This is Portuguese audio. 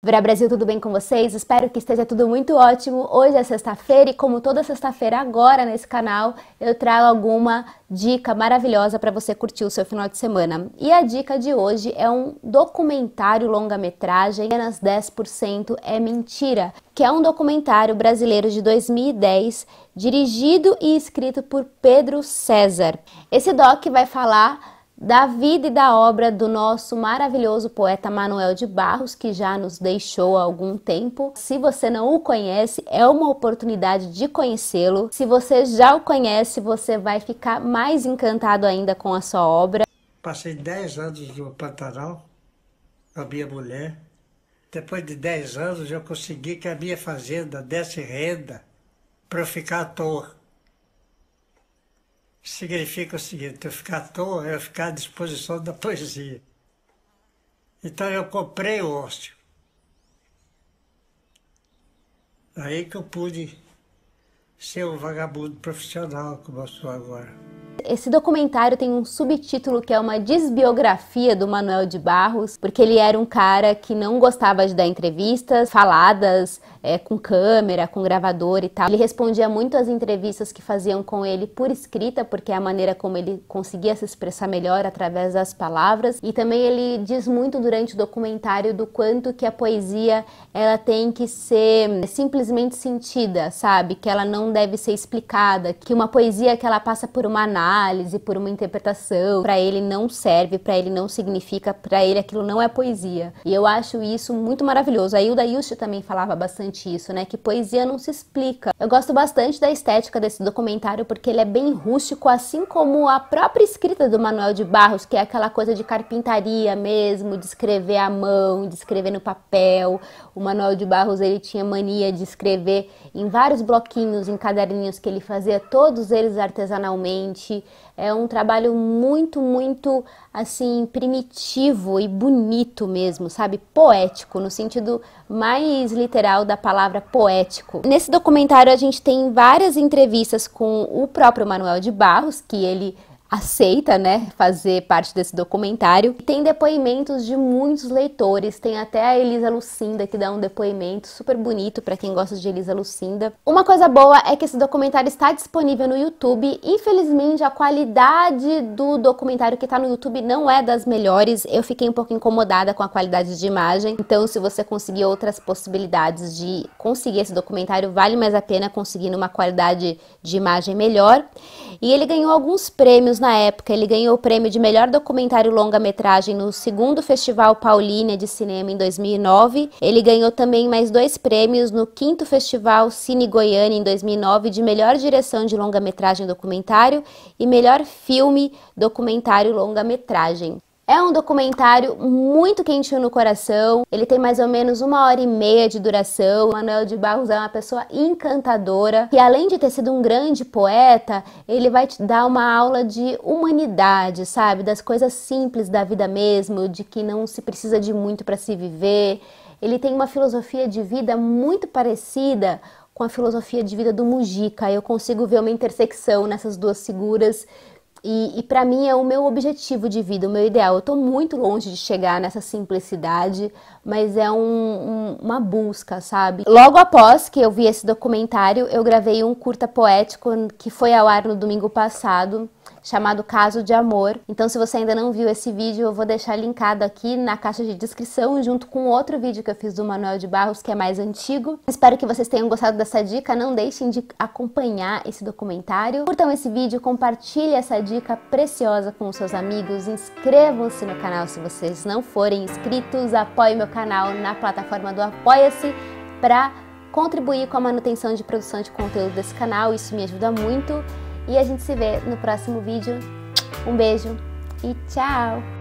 Vera Brasil, tudo bem com vocês? Espero que esteja tudo muito ótimo. Hoje é sexta-feira e, como toda sexta-feira, agora nesse canal, eu trago alguma dica maravilhosa para você curtir o seu final de semana. E a dica de hoje é um documentário longa-metragem, apenas 10% é mentira, que é um documentário brasileiro de 2010, dirigido e escrito por Pedro César. Esse doc vai falar da vida e da obra do nosso maravilhoso poeta Manuel de Barros, que já nos deixou há algum tempo. Se você não o conhece, é uma oportunidade de conhecê-lo. Se você já o conhece, você vai ficar mais encantado ainda com a sua obra. Passei 10 anos no Pantanal, com a minha mulher. Depois de 10 anos, eu consegui que a minha fazenda desse renda para eu ficar à toa significa o seguinte: eu ficar à toa, eu ficar à disposição da poesia. Então eu comprei o ócio. Aí que eu pude ser um vagabundo profissional, como eu sou agora. Esse documentário tem um subtítulo que é uma desbiografia do Manuel de Barros, porque ele era um cara que não gostava de dar entrevistas faladas é, com câmera, com gravador e tal. Ele respondia muito às entrevistas que faziam com ele por escrita, porque é a maneira como ele conseguia se expressar melhor através das palavras. E também ele diz muito durante o documentário do quanto que a poesia ela tem que ser simplesmente sentida, sabe? Que ela não deve ser explicada, que uma poesia que ela passa por uma análise análise, por uma interpretação. Para ele não serve, para ele não significa, para ele aquilo não é poesia. E eu acho isso muito maravilhoso. A Hilda Yusti também falava bastante isso, né? Que poesia não se explica. Eu gosto bastante da estética desse documentário porque ele é bem rústico, assim como a própria escrita do Manuel de Barros, que é aquela coisa de carpintaria mesmo, de escrever à mão, de escrever no papel. O Manuel de Barros ele tinha mania de escrever em vários bloquinhos, em caderninhos que ele fazia, todos eles artesanalmente. É um trabalho muito, muito assim primitivo e bonito mesmo, sabe? Poético no sentido mais literal da palavra poético. Nesse documentário a gente tem várias entrevistas com o próprio Manuel de Barros, que ele aceita, né, fazer parte desse documentário. Tem depoimentos de muitos leitores, tem até a Elisa Lucinda que dá um depoimento super bonito para quem gosta de Elisa Lucinda. Uma coisa boa é que esse documentário está disponível no YouTube. Infelizmente, a qualidade do documentário que está no YouTube não é das melhores. Eu fiquei um pouco incomodada com a qualidade de imagem. Então, se você conseguir outras possibilidades de conseguir esse documentário, vale mais a pena conseguir numa qualidade de imagem melhor. E ele ganhou alguns prêmios anos na época, ele ganhou o prêmio de melhor documentário longa-metragem no segundo Festival Paulínia de Cinema em 2009. Ele ganhou também mais dois prêmios no quinto Festival Cine Goiânia em 2009 de melhor direção de longa-metragem documentário e melhor filme documentário longa-metragem. É um documentário muito quentinho no coração. Ele tem mais ou menos uma hora e meia de duração. O Manuel de Barros é uma pessoa encantadora e, além de ter sido um grande poeta, ele vai te dar uma aula de humanidade, sabe? Das coisas simples da vida mesmo, de que não se precisa de muito para se viver. Ele tem uma filosofia de vida muito parecida com a filosofia de vida do Mujica. Eu consigo ver uma intersecção nessas duas figuras e, e para mim é o meu objetivo de vida, o meu ideal. Eu estou muito longe de chegar nessa simplicidade, mas é um, um, uma busca, sabe? Logo após que eu vi esse documentário, eu gravei um curta poético que foi ao ar no domingo passado, chamado Caso de Amor. Então, se você ainda não viu esse vídeo, eu vou deixar linkado aqui na caixa de descrição, junto com outro vídeo que eu fiz do Manuel de Barros, que é mais antigo. Espero que vocês tenham gostado dessa dica. Não deixem de acompanhar esse documentário. Curtam esse vídeo, compartilhem essa dica dica preciosa com seus amigos. Inscrevam-se no canal se vocês não forem inscritos. Apoie meu canal na plataforma do Apoia-se para contribuir com a manutenção de produção de conteúdo desse canal. Isso me ajuda muito. E a gente se vê no próximo vídeo. Um beijo e tchau!